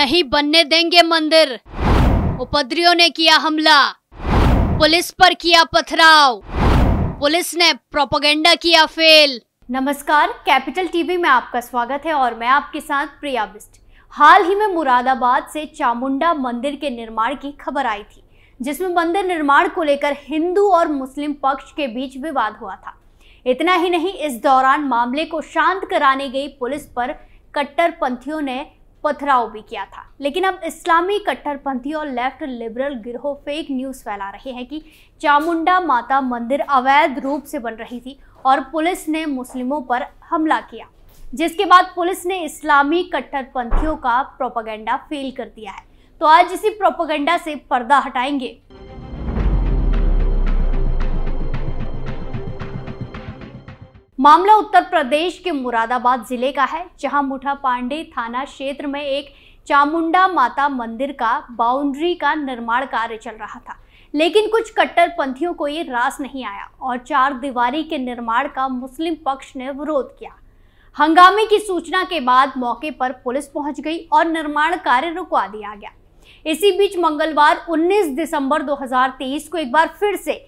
नहीं बनने देंगे मंदिर उपद्रियों ने किया हमला पुलिस पर किया पथराव पुलिस ने प्रोपोगेंडा किया फेल नमस्कार कैपिटल टीवी में आपका स्वागत है और मैं आपके साथ प्रिया बिस्ट हाल ही में मुरादाबाद से चामुंडा मंदिर के निर्माण की खबर आई थी जिसमें मंदिर निर्माण को लेकर हिंदू और मुस्लिम पक्ष के बीच विवाद हुआ था इतना ही नहीं इस दौरान मामले को शांत कराने गई पुलिस पर कट्टरपंथियों ने पथराव भी किया था लेकिन अब इस्लामी कट्टरपंथी और लेफ्ट लिबरल गिरोह फेक न्यूज़ फैला रहे हैं कि चामुंडा माता मंदिर अवैध रूप से बन रही थी और पुलिस ने मुस्लिमों पर हमला किया जिसके बाद पुलिस ने इस्लामी कट्टरपंथियों का प्रोपागेंडा फेल कर दिया है तो आज इसी प्रोपोगंडा से पर्दा हटाएंगे मामला उत्तर प्रदेश के मुरादाबाद जिले का है जहां मुठा पांडे थाना क्षेत्र में एक चामुंडा माता मंदिर का बाउंड्री का निर्माण कार्य चल रहा था लेकिन कुछ कट्टरपंथियों को ये रास नहीं आया और चार दीवारी के निर्माण का मुस्लिम पक्ष ने विरोध किया हंगामे की सूचना के बाद मौके पर पुलिस पहुंच गई और निर्माण कार्य रुकवा दिया गया इसी बीच मंगलवार 19 दिसंबर 2023 को एक बार फिर से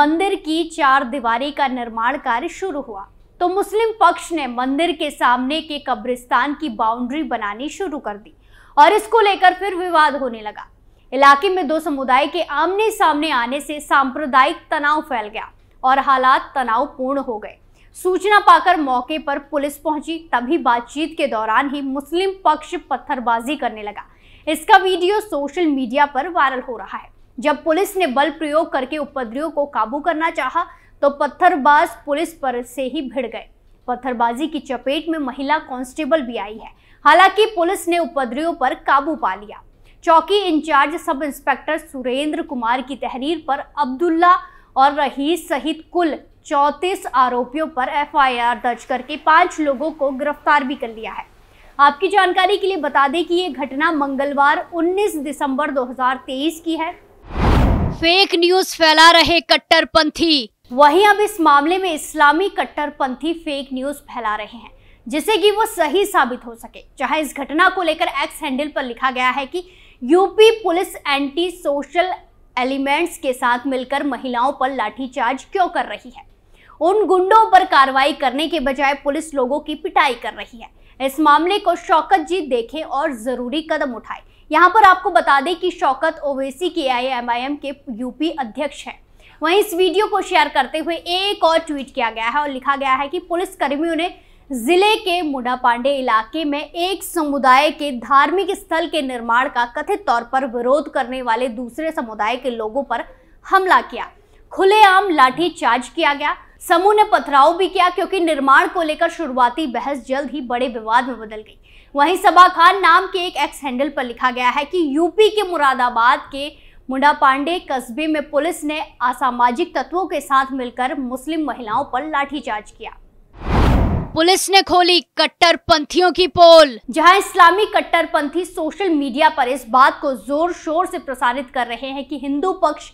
मंदिर की चार दीवारी का निर्माण कार्य शुरू हुआ तो मुस्लिम पक्ष ने मंदिर के सामने के कब्रिस्तान की बाउंड्री बनानी शुरू कर दी और इसको लेकर फिर विवाद होने लगा इलाके में दो समुदाय के आमने सामने आने से सांप्रदायिक तनाव फैल गया और हालात तनावपूर्ण हो गए सूचना पाकर मौके पर पुलिस पहुंची तभी बातचीत के दौरान ही मुस्लिम पक्ष पत्थरबाजी करने लगा इसका वीडियो सोशल मीडिया पर वायरल हो रहा है जब पुलिस ने बल प्रयोग करके उपद्रवियों को काबू करना चाहा तो पत्थरबाज पुलिस पर से ही भिड़ गए पत्थरबाजी की चपेट में महिला कांस्टेबल भी आई है हालांकि पुलिस ने उपद्रवियों पर काबू पा लिया चौकी in charge sub inspector Surendra Kumar की तहरीर पर अब्दुल्ला और रही सहित कुल चौंतीस आरोपियों पर एफआईआर दर्ज करके पांच लोगों को गिरफ्तार भी कर लिया है आपकी जानकारी के लिए बता दें कि ये घटना मंगलवार 19 दिसंबर 2023 की है फेक न्यूज फैला रहे कट्टरपंथी वहीं अब इस मामले में इस्लामी कट्टरपंथी फेक न्यूज फैला रहे हैं जिससे कि वो सही साबित हो सके चाहे इस घटना को लेकर एक्स हैंडल पर लिखा गया है कि UP police anti social elements के साथ मिलकर महिलाओं पर लाठीचार्ज क्यों कर रही है उन गुंडों पर कार्रवाई करने के बजाय पुलिस लोगों की पिटाई कर रही है इस मामले को शौकत जी देखें और जरूरी कदम उठाए यहाँ पर आपको बता दें कि शौकत ओवेसी के आई के यूपी अध्यक्ष हैं वहीं इस वीडियो को शेयर करते हुए एक और ट्वीट किया गया है और लिखा गया है कि पुलिस कर्मियों ने जिले के मुडा पांडे इलाके में एक समुदाय के धार्मिक स्थल के निर्माण का कथित तौर पर विरोध करने वाले दूसरे समुदाय के लोगों पर हमला किया खुलेआम लाठी चार्ज किया गया समूह ने पथराव भी किया क्योंकि निर्माण को लेकर शुरुआती बहस जल्द ही बड़े विवाद में बदल गई वहीं सबा खान नाम के एक एक्स हैंडल पर लिखा गया है कि यूपी के मुरादाबाद के मुंडा पांडे कस्बे में पुलिस ने असामाजिक तत्वों के साथ मिलकर मुस्लिम महिलाओं पर लाठीचार्ज किया पुलिस ने खोली कट्टरपंथियों की पोल जहां इस्लामी कट्टरपंथी सोशल मीडिया पर इस बात को जोर शोर से प्रसारित कर रहे हैं कि हिंदू पक्ष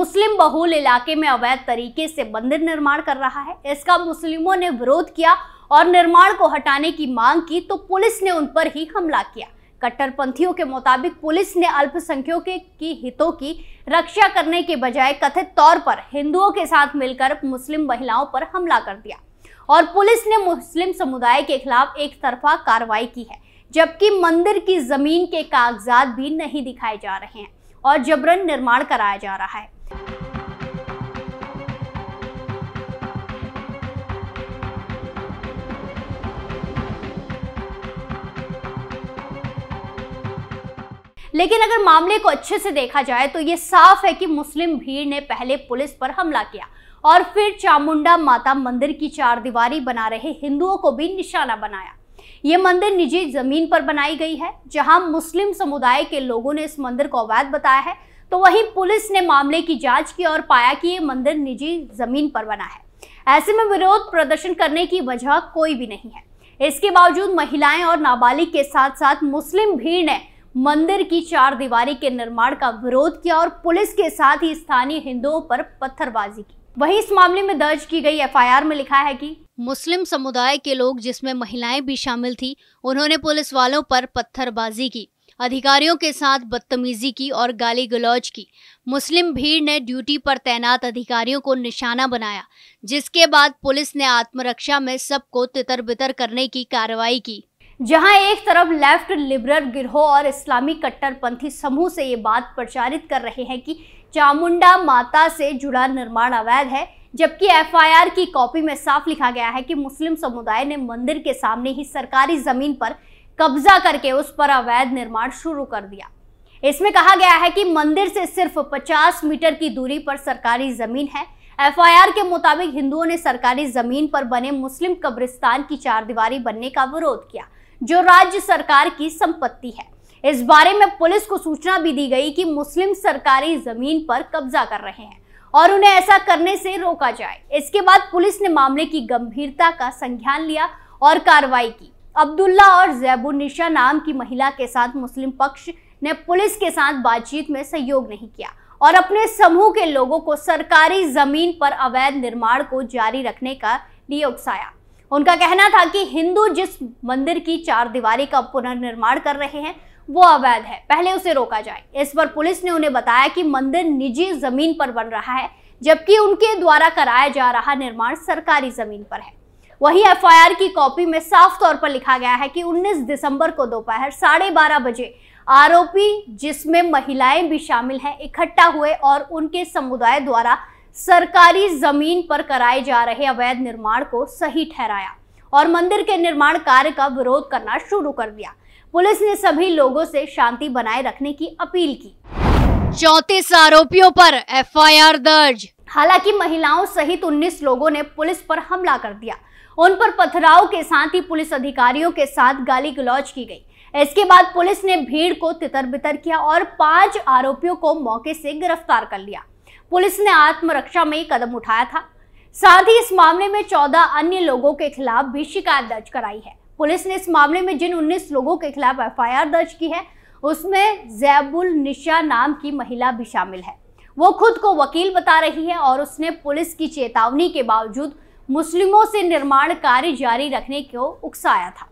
मुस्लिम बहुल इलाके में अवैध तरीके से मंदिर निर्माण कर रहा है इसका मुस्लिमों ने विरोध किया और निर्माण को हटाने की मांग की तो पुलिस ने उन पर ही हमला किया कट्टरपंथियों के मुताबिक पुलिस ने अल्पसंख्यकों के की हितों की रक्षा करने के बजाय कथित तौर पर हिंदुओं के साथ मिलकर मुस्लिम महिलाओं पर हमला कर दिया और पुलिस ने मुस्लिम समुदाय के खिलाफ एक तरफा कार्रवाई की है जबकि मंदिर की जमीन के कागजात भी नहीं दिखाए जा रहे हैं और जबरन निर्माण कराया जा रहा है लेकिन अगर मामले को अच्छे से देखा जाए तो ये साफ है कि मुस्लिम भीड़ ने पहले पुलिस पर हमला किया और फिर चामुंडा माता मंदिर की चार दीवारी बना रहे हिंदुओं को भी निशाना बनाया ये मंदिर निजी जमीन पर बनाई गई है जहां मुस्लिम समुदाय के लोगों ने इस मंदिर को अवैध बताया है तो वहीं पुलिस ने मामले की जांच की और पाया कि ये मंदिर निजी जमीन पर बना है ऐसे में विरोध प्रदर्शन करने की वजह कोई भी नहीं है इसके बावजूद महिलाएं और नाबालिग के साथ साथ मुस्लिम भीड़ ने मंदिर की चार दीवारी के निर्माण का विरोध किया और पुलिस के साथ ही स्थानीय हिंदुओं पर पत्थरबाजी की वहीं इस मामले में दर्ज की गई एफआईआर में लिखा है कि मुस्लिम समुदाय के लोग जिसमें महिलाएं भी शामिल थी उन्होंने पुलिस वालों पर पत्थरबाजी की अधिकारियों के साथ बदतमीजी की और गाली गलौज की मुस्लिम भीड़ ने ड्यूटी पर तैनात अधिकारियों को निशाना बनाया जिसके बाद पुलिस ने आत्मरक्षा में सबको तितर बितर करने की कार्रवाई की जहां एक तरफ लेफ्ट लिबरल गिरोह और इस्लामी कट्टरपंथी समूह से ये बात प्रचारित कर रहे हैं कि चामुंडा माता से जुड़ा निर्माण अवैध है जबकि एफआईआर की कॉपी में साफ लिखा गया है कि मुस्लिम समुदाय ने मंदिर के सामने ही सरकारी जमीन पर कब्जा करके उस पर अवैध निर्माण शुरू कर दिया इसमें कहा गया है कि मंदिर से सिर्फ 50 मीटर की दूरी पर सरकारी जमीन है एफआईआर के मुताबिक हिंदुओं ने सरकारी जमीन पर बने मुस्लिम कब्रिस्तान की चारदीवारी बनने का विरोध किया जो राज्य सरकार की संपत्ति है इस बारे में पुलिस को सूचना भी दी गई कि मुस्लिम सरकारी जमीन पर कब्जा कर रहे हैं और उन्हें ऐसा करने से रोका जाए इसके बाद पुलिस ने मामले की गंभीरता का संज्ञान लिया और कार्रवाई की अब्दुल्ला और जैबुनिशा नाम की महिला के साथ मुस्लिम पक्ष ने पुलिस के साथ बातचीत में सहयोग नहीं किया और अपने समूह के लोगों को सरकारी जमीन पर अवैध निर्माण को जारी रखने का लिए उकसाया उनका कहना था कि हिंदू जिस मंदिर की चार दीवारी का पुनर्निर्माण कर रहे हैं वो अवैध है पहले उसे रोका जाए इस पर पुलिस ने उन्हें बताया कि मंदिर निजी जमीन पर बन रहा है जबकि उनके द्वारा कराया जा रहा निर्माण सरकारी जमीन पर है वही एफआईआर की कॉपी में साफ तौर पर लिखा गया है कि 19 दिसंबर को दोपहर साढ़े बारह बजे आरोपी जिसमें महिलाएं भी शामिल हैं इकट्ठा हुए और उनके समुदाय द्वारा सरकारी जमीन पर कराए जा रहे अवैध निर्माण को सही ठहराया और मंदिर के निर्माण कार्य का विरोध करना शुरू कर दिया पुलिस ने सभी लोगों से शांति बनाए रखने की अपील की चौतीस आरोपियों पर एफआईआर दर्ज हालांकि महिलाओं सहित 19 लोगों ने पुलिस पर हमला कर दिया उन पर पथराव के साथ ही पुलिस अधिकारियों के साथ गाली गलौज की गई इसके बाद पुलिस ने भीड़ को तितर बितर किया और पांच आरोपियों को मौके से गिरफ्तार कर लिया पुलिस ने आत्मरक्षा में कदम उठाया था साथ ही इस मामले में 14 अन्य लोगों के खिलाफ भी शिकायत दर्ज कराई है पुलिस ने इस मामले में जिन 19 लोगों के खिलाफ एफआईआर दर्ज की है उसमें जैबुल निशा नाम की महिला भी शामिल है वो खुद को वकील बता रही है और उसने पुलिस की चेतावनी के बावजूद मुस्लिमों से निर्माण कार्य जारी रखने को उकसाया था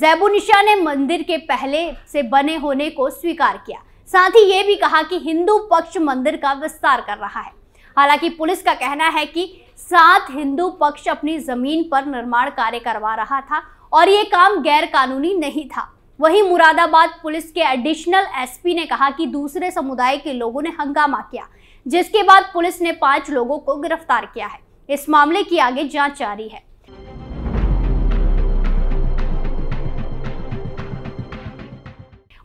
जैबुनिशा ने मंदिर के पहले से बने होने को स्वीकार किया साथ ही ये भी कहा कि हिंदू पक्ष मंदिर का विस्तार कर रहा है हालांकि पुलिस का कहना है कि सात हिंदू पक्ष अपनी जमीन पर निर्माण कार्य करवा रहा था और ये काम गैर कानूनी नहीं था वहीं मुरादाबाद पुलिस के एडिशनल एसपी ने कहा कि दूसरे समुदाय के लोगों ने हंगामा किया जिसके बाद पुलिस ने पांच लोगों को गिरफ्तार किया है इस मामले की आगे जांच जारी है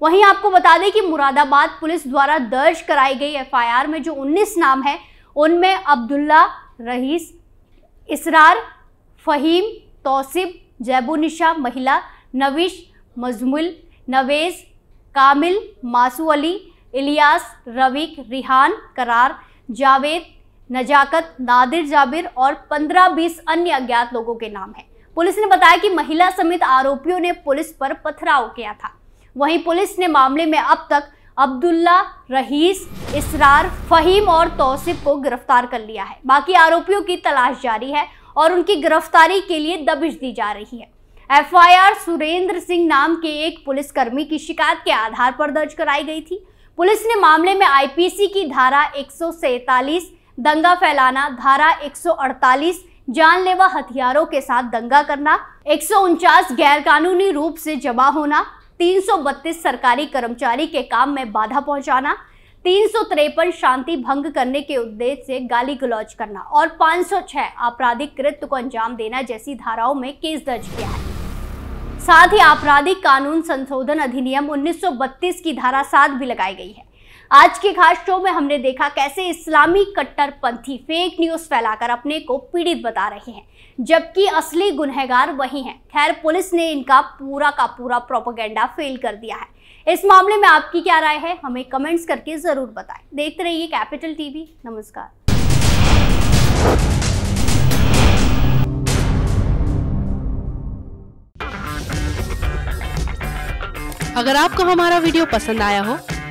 वहीं आपको बता दें कि मुरादाबाद पुलिस द्वारा दर्ज कराई गई एफआईआर में जो 19 नाम है उनमें अब्दुल्ला रईस इसरार फ़हीम तोसिब जैबुनिशा महिला नविश मजमुल नवेज कामिल मासू अली इलियास रवीक रिहान करार जावेद नजाकत नादिर जाबिर और 15-20 अन्य अज्ञात लोगों के नाम हैं पुलिस ने बताया कि महिला समेत आरोपियों ने पुलिस पर पथराव किया था वहीं पुलिस ने मामले में अब तक अब्दुल्ला रहीस इसरार फहीम और तौसिफ को गिरफ्तार कर लिया है बाकी आरोपियों की तलाश जारी है और उनकी गिरफ्तारी के लिए दबिश दी जा रही है एफआईआर सुरेंद्र सिंह नाम के एक पुलिसकर्मी की शिकायत के आधार पर दर्ज कराई गई थी पुलिस ने मामले में आईपीसी की धारा एक दंगा फैलाना धारा एक जानलेवा हथियारों के साथ दंगा करना एक गैरकानूनी रूप से जमा होना 332 सरकारी कर्मचारी के काम में बाधा पहुंचाना तीन शांति भंग करने के उद्देश्य से गाली गलौज करना और 506 आपराधिक कृत्य को अंजाम देना जैसी धाराओं में केस दर्ज किया है साथ ही आपराधिक कानून संशोधन अधिनियम 1932 की धारा सात भी लगाई गई है आज के खास शो में हमने देखा कैसे इस्लामी कट्टरपंथी फेक न्यूज फैलाकर अपने को पीड़ित बता रहे हैं जबकि असली गुनहगार वही हैं खैर पुलिस ने इनका पूरा का पूरा प्रोपोगेंडा फेल कर दिया है इस मामले में आपकी क्या राय है हमें कमेंट्स करके जरूर बताएं देखते रहिए कैपिटल टीवी नमस्कार अगर आपको हमारा वीडियो पसंद आया हो